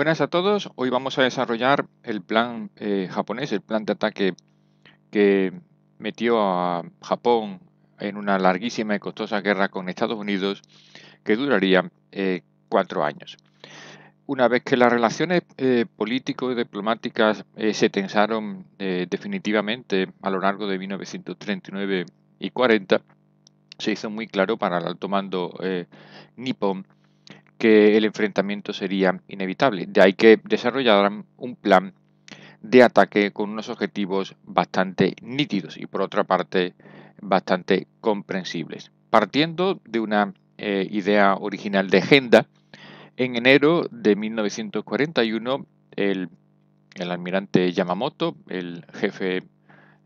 Buenas a todos, hoy vamos a desarrollar el plan eh, japonés, el plan de ataque que metió a Japón en una larguísima y costosa guerra con Estados Unidos que duraría eh, cuatro años. Una vez que las relaciones eh, político-diplomáticas eh, se tensaron definitivamente a lo largo de 1939 y 40, se hizo muy claro para el alto mando nipón que el enfrentamiento sería inevitable. De ahí que desarrollaran un plan de ataque con unos objetivos bastante nítidos y por otra parte bastante comprensibles. Partiendo de una eh, idea original de agenda, en enero de 1941 el, el almirante Yamamoto, el jefe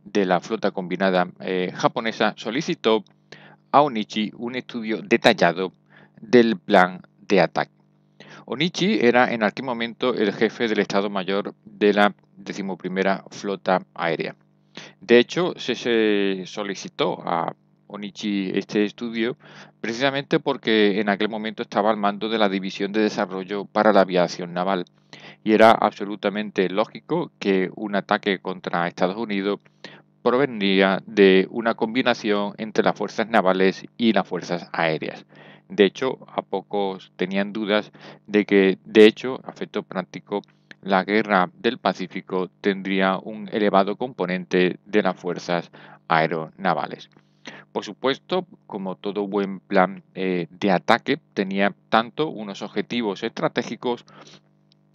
de la flota combinada eh, japonesa, solicitó a Onichi un estudio detallado del plan de ataque. Onichi era en aquel momento el jefe del Estado Mayor de la decimoprimera Flota Aérea. De hecho, se solicitó a Onichi este estudio precisamente porque en aquel momento estaba al mando de la División de Desarrollo para la Aviación Naval y era absolutamente lógico que un ataque contra Estados Unidos provenía de una combinación entre las fuerzas navales y las fuerzas aéreas. De hecho, a pocos tenían dudas de que, de hecho, a efecto práctico, la guerra del Pacífico tendría un elevado componente de las fuerzas aeronavales. Por supuesto, como todo buen plan eh, de ataque, tenía tanto unos objetivos estratégicos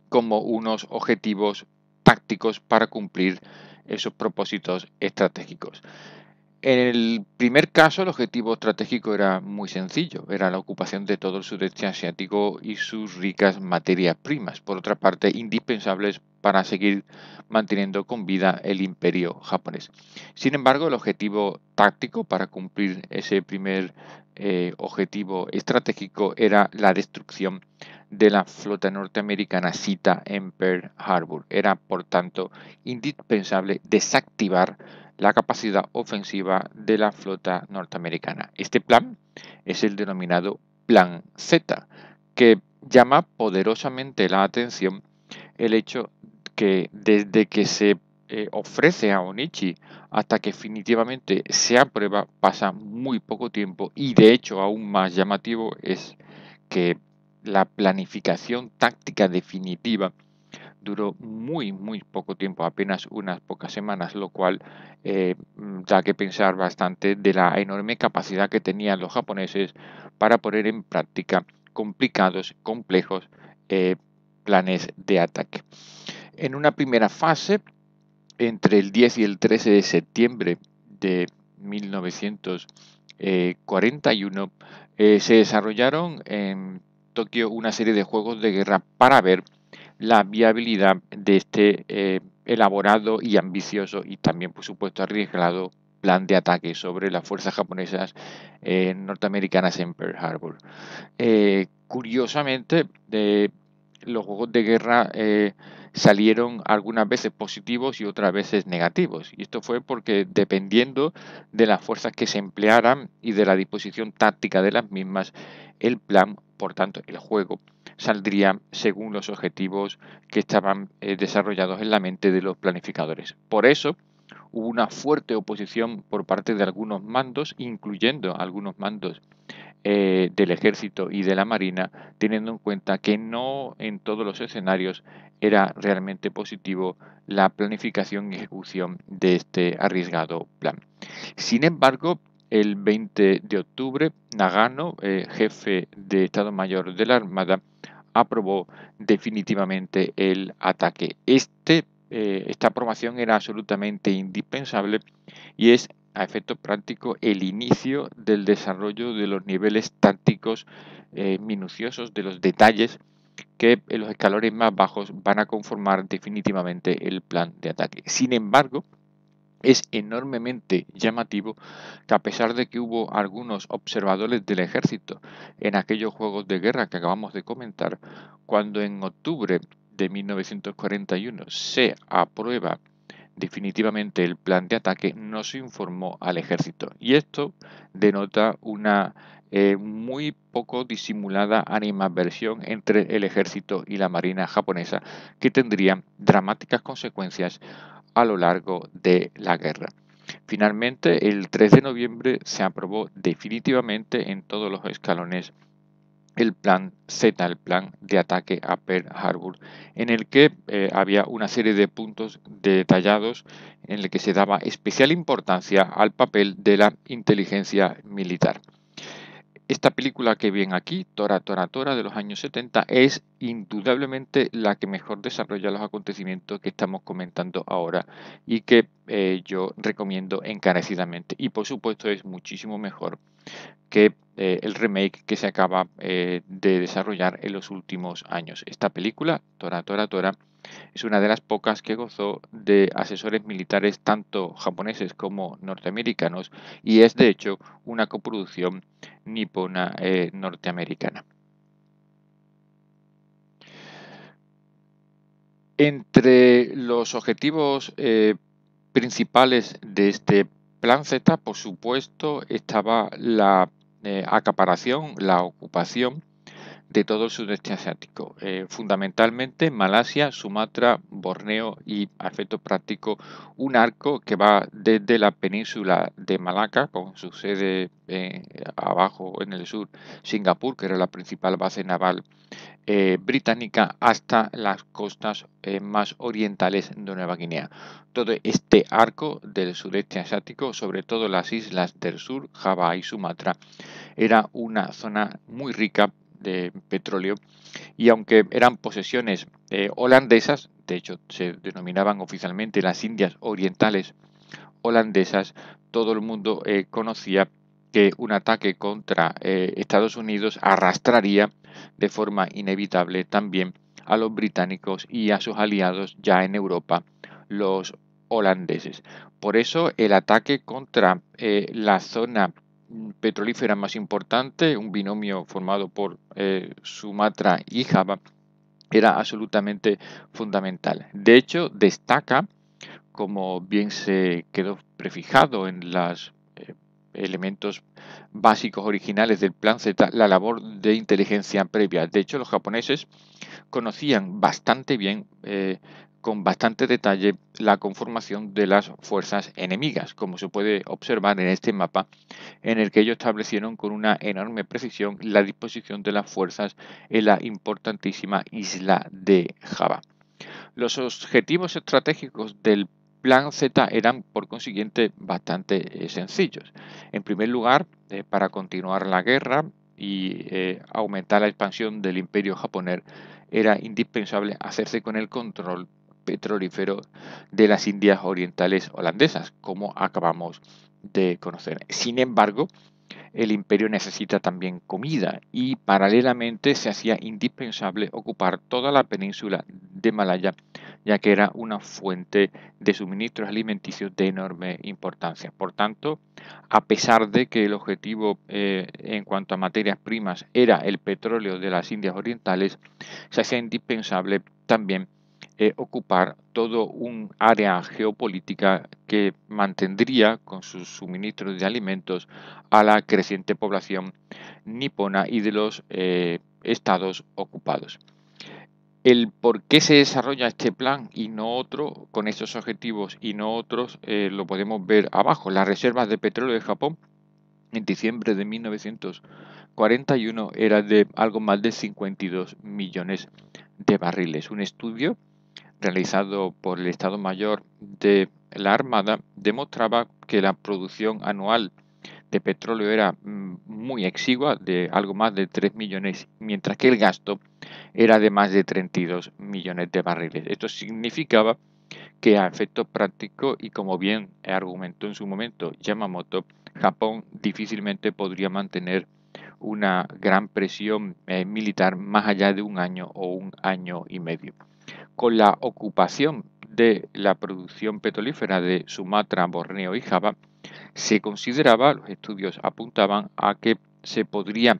como unos objetivos tácticos para cumplir esos propósitos estratégicos. En el primer caso, el objetivo estratégico era muy sencillo, era la ocupación de todo el sudeste asiático y sus ricas materias primas, por otra parte, indispensables para seguir manteniendo con vida el imperio japonés. Sin embargo, el objetivo táctico para cumplir ese primer eh, objetivo estratégico era la destrucción de la flota norteamericana cita en Pearl Harbor. Era, por tanto, indispensable desactivar la capacidad ofensiva de la flota norteamericana. Este plan es el denominado Plan Z, que llama poderosamente la atención el hecho que desde que se eh, ofrece a Onichi hasta que definitivamente se aprueba pasa muy poco tiempo y de hecho aún más llamativo es que la planificación táctica definitiva duró muy, muy poco tiempo, apenas unas pocas semanas, lo cual eh, mm, da que pensar bastante de la enorme capacidad que tenían los japoneses para poner en práctica complicados, complejos eh, planes de ataque. En una primera fase, entre el 10 y el 13 de septiembre de 1941, eh, se desarrollaron en Tokio una serie de juegos de guerra para ver la viabilidad de este eh, elaborado y ambicioso y también, por supuesto, arriesgado plan de ataque sobre las fuerzas japonesas norteamericanas en Pearl Harbor. Eh, curiosamente, los juegos de guerra eh, salieron algunas veces positivos y otras veces negativos. Y esto fue porque dependiendo de las fuerzas que se emplearan y de la disposición táctica de las mismas, el plan, por tanto, el juego, saldría según los objetivos que estaban eh, desarrollados en la mente de los planificadores. Por eso hubo una fuerte oposición por parte de algunos mandos, incluyendo algunos mandos eh, del ejército y de la marina, teniendo en cuenta que no en todos los escenarios era realmente positivo la planificación y ejecución de este arriesgado plan. Sin embargo, el 20 de octubre, Nagano, eh, jefe de Estado Mayor de la Armada, aprobó definitivamente el ataque. Este, eh, esta aprobación era absolutamente indispensable y es a efecto práctico el inicio del desarrollo de los niveles tácticos eh, minuciosos, de los detalles que en los escalones más bajos van a conformar definitivamente el plan de ataque. Sin embargo, es enormemente llamativo que a pesar de que hubo algunos observadores del ejército en aquellos juegos de guerra que acabamos de comentar, cuando en octubre de 1941 se aprueba definitivamente el plan de ataque, no se informó al ejército. Y esto denota una eh, muy poco disimulada animadversión entre el ejército y la marina japonesa que tendría dramáticas consecuencias a lo largo de la guerra. Finalmente, el 3 de noviembre se aprobó definitivamente en todos los escalones el plan Z, el plan de ataque a Pearl Harbor, en el que eh, había una serie de puntos detallados en el que se daba especial importancia al papel de la inteligencia militar. Esta película que ven aquí, Tora, Tora, Tora, de los años 70, es indudablemente la que mejor desarrolla los acontecimientos que estamos comentando ahora y que eh, yo recomiendo encarecidamente. Y por supuesto es muchísimo mejor que eh, el remake que se acaba eh, de desarrollar en los últimos años. Esta película, Tora, Tora, Tora, es una de las pocas que gozó de asesores militares tanto japoneses como norteamericanos y es de hecho una coproducción nipona eh, norteamericana. Entre los objetivos eh, principales de este plan Z, por supuesto, estaba la eh, acaparación, la ocupación de todo el sudeste asiático, eh, fundamentalmente Malasia, Sumatra, Borneo y, a efecto práctico, un arco que va desde la península de Malaca, con su sede eh, abajo en el sur, Singapur, que era la principal base naval eh, británica, hasta las costas más orientales de Nueva Guinea. Todo este arco del sudeste asiático, sobre todo las islas del sur, Java y Sumatra, era una zona muy rica de petróleo y aunque eran posesiones eh, holandesas, de hecho se denominaban oficialmente las Indias Orientales holandesas, todo el mundo eh, conocía que un ataque contra eh, Estados Unidos arrastraría de forma inevitable también a los británicos y a sus aliados ya en Europa, los holandeses. Por eso el ataque contra la zona Petrolífera más importante, un binomio formado por eh, Sumatra y Java, era absolutamente fundamental. De hecho, destaca, como bien se quedó prefijado en los eh, elementos básicos originales del plan Z la labor de inteligencia previa. De hecho, los japoneses conocían bastante bien eh, con bastante detalle la conformación de las fuerzas enemigas, como se puede observar en este mapa, en el que ellos establecieron con una enorme precisión la disposición de las fuerzas en la importantísima isla de Java. Los objetivos estratégicos del plan Z eran, por consiguiente, bastante eh, sencillos. En primer lugar, eh, para continuar la guerra y eh, aumentar la expansión del imperio japonés, era indispensable hacerse con el control de las Indias Orientales holandesas, como acabamos de conocer. Sin embargo, el imperio necesita también comida y paralelamente se hacía indispensable ocupar toda la península de Malaya, ya que era una fuente de suministros alimenticios de enorme importancia. Por tanto, a pesar de que el objetivo eh, en cuanto a materias primas era el petróleo de las Indias Orientales, se hacía indispensable también eh, ocupar todo un área geopolítica que mantendría con sus suministros de alimentos a la creciente población nipona y de los eh, estados ocupados. El por qué se desarrolla este plan y no otro, con estos objetivos y no otros, eh, lo podemos ver abajo. Las reservas de petróleo de Japón en diciembre de 1941 era de algo más de 52 millones de barriles. Un estudio realizado por el Estado Mayor de la Armada demostraba que la producción anual de petróleo era mm, muy exigua, de algo más de 3 millones, mientras que el gasto era de más de 32 millones de barriles. Esto significaba que a efecto práctico y como bien argumentó en su momento Yamamoto, Japón difícilmente podría mantener una gran presión eh, militar más allá de un año o un año y medio con la ocupación de la producción petrolífera de Sumatra, Borneo y Java, se consideraba, los estudios apuntaban a que se podría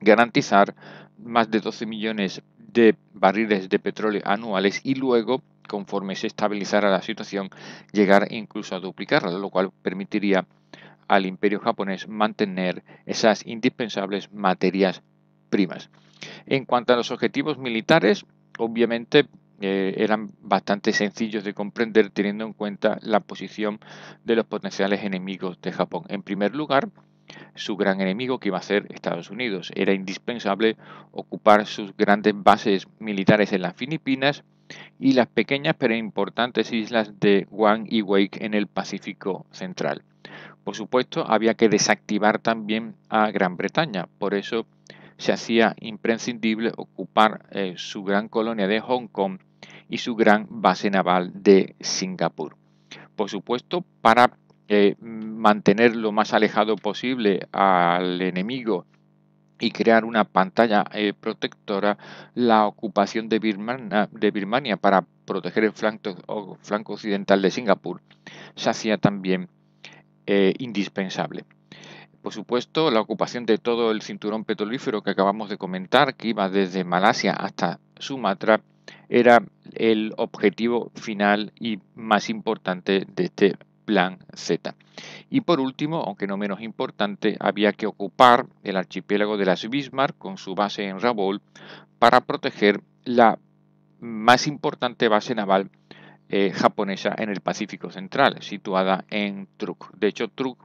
garantizar más de 12 millones de barriles de petróleo anuales y luego, conforme se estabilizara la situación, llegar incluso a duplicarla, lo cual permitiría al imperio japonés mantener esas indispensables materias primas. En cuanto a los objetivos militares, obviamente eh, eran bastante sencillos de comprender teniendo en cuenta la posición de los potenciales enemigos de Japón. En primer lugar, su gran enemigo que iba a ser Estados Unidos. Era indispensable ocupar sus grandes bases militares en las Filipinas y las pequeñas pero importantes islas de Guam y Wake en el Pacífico Central. Por supuesto, había que desactivar también a Gran Bretaña, por eso se hacía imprescindible ocupar eh, su gran colonia de Hong Kong y su gran base naval de Singapur. Por supuesto, para eh, mantener lo más alejado posible al enemigo y crear una pantalla eh, protectora, la ocupación de, Birmania para proteger el flanco, occidental de Singapur se hacía también eh, indispensable. Por supuesto, la ocupación de todo el cinturón petrolífero que acabamos de comentar, que iba desde Malasia hasta Sumatra, era el objetivo final y más importante de este plan Z. Y por último, aunque no menos importante, había que ocupar el archipiélago de las Bismarck con su base en Rabaul para proteger la más importante base naval eh, japonesa en el Pacífico Central, situada en Truk. De hecho, Truk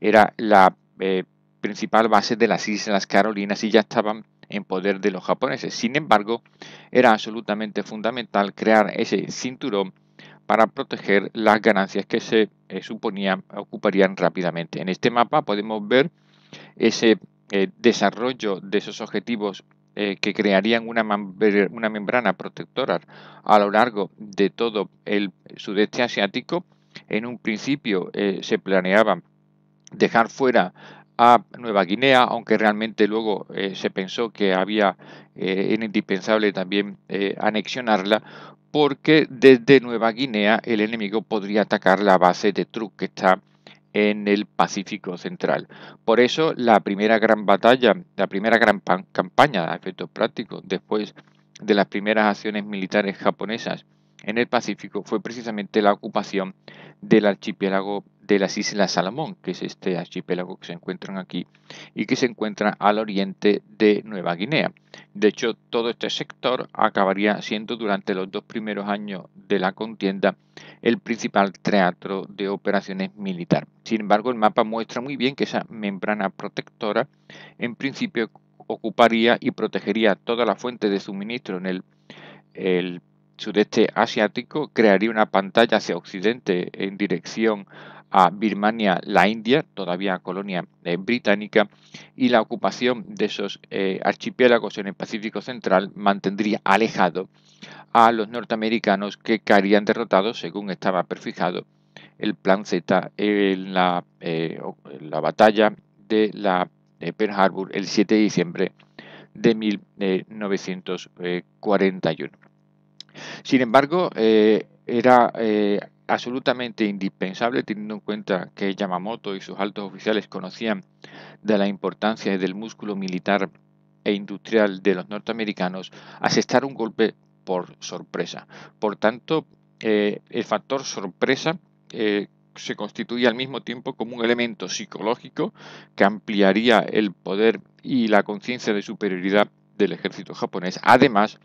era la eh, principal base de las Islas Carolinas y ya estaban en poder de los japoneses. Sin embargo, era absolutamente fundamental crear ese cinturón para proteger las ganancias que se eh, suponían ocuparían rápidamente. En este mapa podemos ver ese eh, desarrollo de esos objetivos eh, que crearían una, membrana protectora a lo largo de todo el sudeste asiático. En un principio se planeaba dejar fuera a Nueva Guinea, aunque realmente luego eh, se pensó que había eh, era indispensable también eh, anexionarla, porque desde Nueva Guinea el enemigo podría atacar la base de Truk que está en el Pacífico Central. Por eso la primera gran batalla, la primera gran campaña a efectos prácticos, después de las primeras acciones militares japonesas en el Pacífico, fue precisamente la ocupación del archipiélago de las Islas Salomón, que es este archipiélago que se encuentran aquí y que se encuentra al oriente de Nueva Guinea. De hecho, todo este sector acabaría siendo durante los dos primeros años de la contienda el principal teatro de operaciones militar. Sin embargo, el mapa muestra muy bien que esa membrana protectora en principio ocuparía y protegería toda la fuente de suministro en el, el sudeste asiático, crearía una pantalla hacia occidente en dirección a Birmania, la India, todavía colonia eh, británica, y la ocupación de esos eh, archipiélagos en el Pacífico Central mantendría alejado a los norteamericanos que caerían derrotados según estaba prefijado el plan Z en la, eh, batalla de la Pearl Harbor el 7 de diciembre de 1941. Sin embargo, era absolutamente indispensable teniendo en cuenta que Yamamoto y sus altos oficiales conocían de la importancia del músculo militar e industrial de los norteamericanos, asestar un golpe por sorpresa. Por tanto, eh, el factor sorpresa eh, se constituía al mismo tiempo como un elemento psicológico que ampliaría el poder y la conciencia de superioridad del ejército japonés, además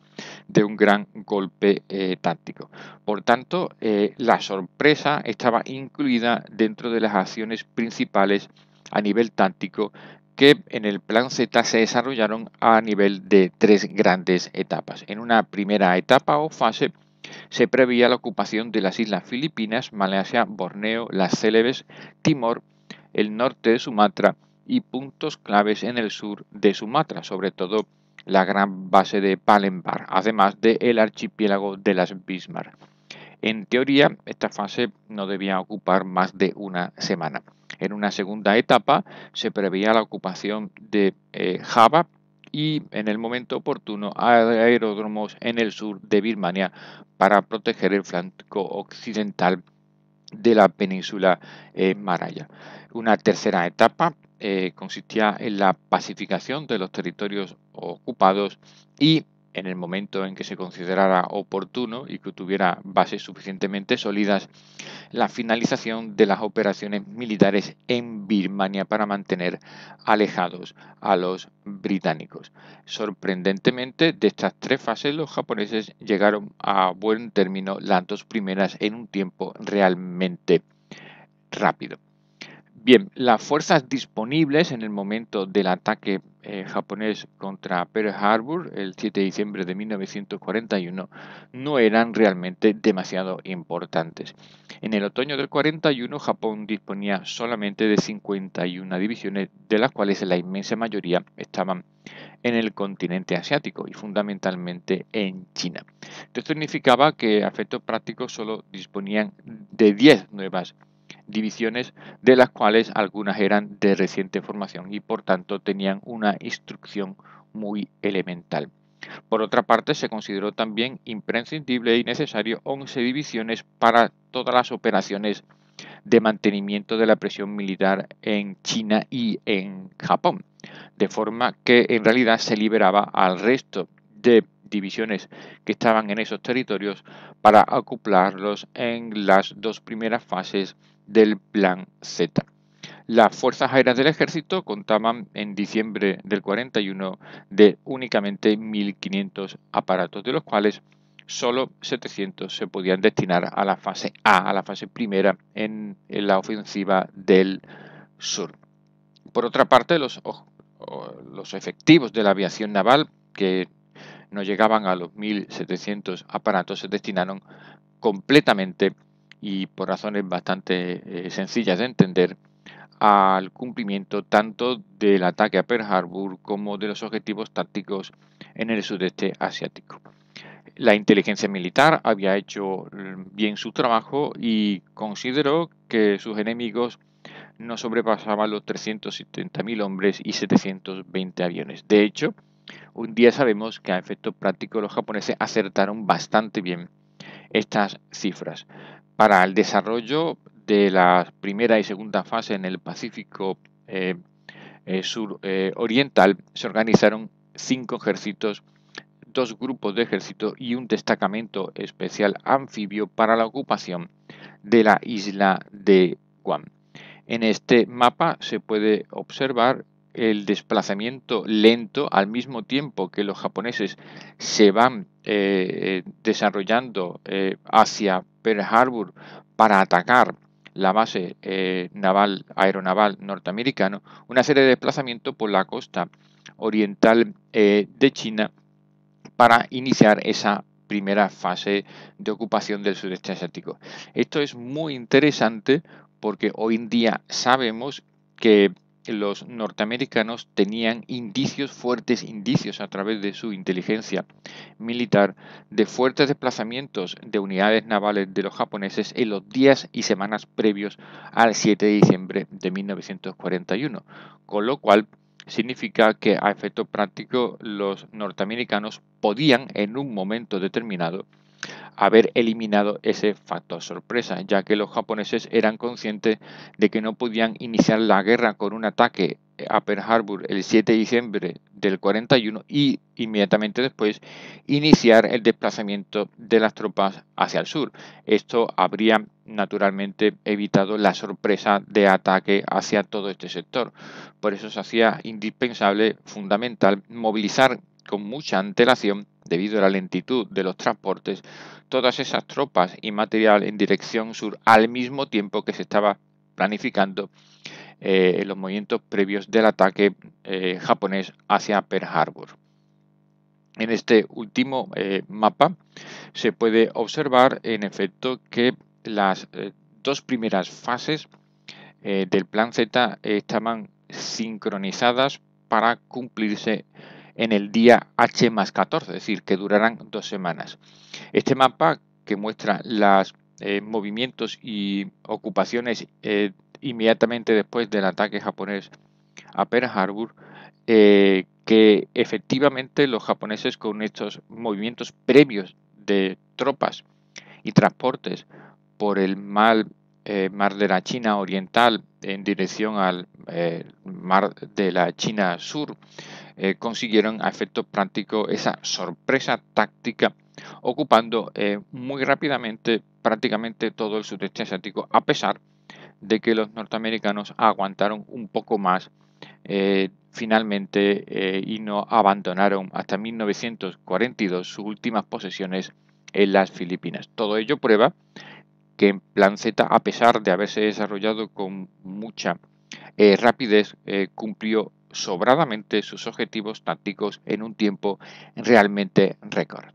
de un gran golpe eh, táctico. Por tanto, eh, la sorpresa estaba incluida dentro de las acciones principales a nivel táctico que en el plan Z se desarrollaron a nivel de tres grandes etapas. En una primera etapa o fase se prevía la ocupación de las islas Filipinas, Malasia, Borneo, las Célebes, Timor, el norte de Sumatra y puntos claves en el sur de Sumatra, sobre todo la gran base de Palenbar, además del el archipiélago de las Bismarck. En teoría, esta fase no debía ocupar más de una semana. En una segunda etapa se preveía la ocupación de eh, Java y en el momento oportuno aeródromos en el sur de Birmania para proteger el flanco occidental de la península eh, Maraya. Una tercera etapa eh, consistía en la pacificación de los territorios ocupados y en el momento en que se considerara oportuno y que tuviera bases suficientemente sólidas, la finalización de las operaciones militares en Birmania para mantener alejados a los británicos. Sorprendentemente, de estas tres fases, los japoneses llegaron a buen término las dos primeras en un tiempo realmente rápido. Bien, las fuerzas disponibles en el momento del ataque eh, japonés contra Pearl Harbor el 7 de diciembre de 1941 no eran realmente demasiado importantes. En el otoño del 41 Japón disponía solamente de 51 divisiones, de las cuales la inmensa mayoría estaban en el continente asiático y fundamentalmente en China. Esto significaba que a efectos prácticos solo disponían de 10 nuevas divisiones, de las cuales algunas eran de reciente formación y por tanto tenían una instrucción muy elemental. Por otra parte, se consideró también imprescindible y necesario 11 divisiones para todas las operaciones de mantenimiento de la presión militar en China y en Japón, de forma que en realidad se liberaba al resto de divisiones que estaban en esos territorios para ocuparlos en las dos primeras fases del Plan Z. Las Fuerzas Aéreas del Ejército contaban en diciembre del 41 de únicamente 1.500 aparatos, de los cuales solo 700 se podían destinar a la fase A, a la fase primera en, la ofensiva del sur. Por otra parte, los, los efectivos de la aviación naval, que no llegaban a los 1.700 aparatos, se destinaron completamente y por razones bastante eh, sencillas de entender al cumplimiento tanto del ataque a Pearl Harbor como de los objetivos tácticos en el sudeste asiático. La inteligencia militar había hecho mm, bien su trabajo y consideró que sus enemigos no sobrepasaban los 370.000 hombres y 720 aviones. De hecho, un día sabemos que a efecto práctico los japoneses acertaron bastante bien estas cifras para el desarrollo de la primera y segunda fase en el Pacífico Suroriental eh, eh, Sur eh, Oriental se organizaron cinco ejércitos, dos grupos de ejército y un destacamento especial anfibio para la ocupación de la isla de Guam. En este mapa se puede observar el desplazamiento lento al mismo tiempo que los japoneses se van eh, desarrollando eh, hacia Pearl Harbor para atacar la base eh, naval aeronaval norteamericana, una serie de desplazamientos por la costa oriental de China para iniciar esa primera fase de ocupación del sudeste asiático. Esto es muy interesante porque hoy en día sabemos que los norteamericanos tenían indicios, fuertes indicios a través de su inteligencia militar, de fuertes desplazamientos de unidades navales de los japoneses en los días y semanas previos al 7 de diciembre de 1941, con lo cual significa que a efecto práctico los norteamericanos podían en un momento determinado haber eliminado ese factor sorpresa, ya que los japoneses eran conscientes de que no podían iniciar la guerra con un ataque a Pearl Harbor el 7 de diciembre del 41 y inmediatamente después iniciar el desplazamiento de las tropas hacia el sur. Esto habría naturalmente evitado la sorpresa de ataque hacia todo este sector. Por eso se hacía indispensable, fundamental, movilizar con mucha antelación debido a la lentitud de los transportes, todas esas tropas y material en dirección sur al mismo tiempo que se estaba planificando eh, los movimientos previos del ataque eh, japonés hacia Pearl Harbor. En este último eh, mapa se puede observar en efecto que las eh, dos primeras fases del Plan Z estaban sincronizadas para cumplirse en el día H más 14, es decir, que durarán dos semanas. Este mapa que muestra los eh, movimientos y ocupaciones eh, inmediatamente después del ataque japonés a Pearl Harbor, eh, que efectivamente los japoneses con estos movimientos previos de tropas y transportes por el mal mar de la China oriental en dirección al mar de la China sur eh, consiguieron a efecto práctico esa sorpresa táctica ocupando eh, muy rápidamente prácticamente todo el sudeste asiático a pesar de que los norteamericanos aguantaron un poco más eh, finalmente y no abandonaron hasta 1942 sus últimas posesiones en las Filipinas. Todo ello prueba que en Plan Z, a pesar de haberse desarrollado con mucha rapidez, cumplió sobradamente sus objetivos tácticos en un tiempo realmente récord.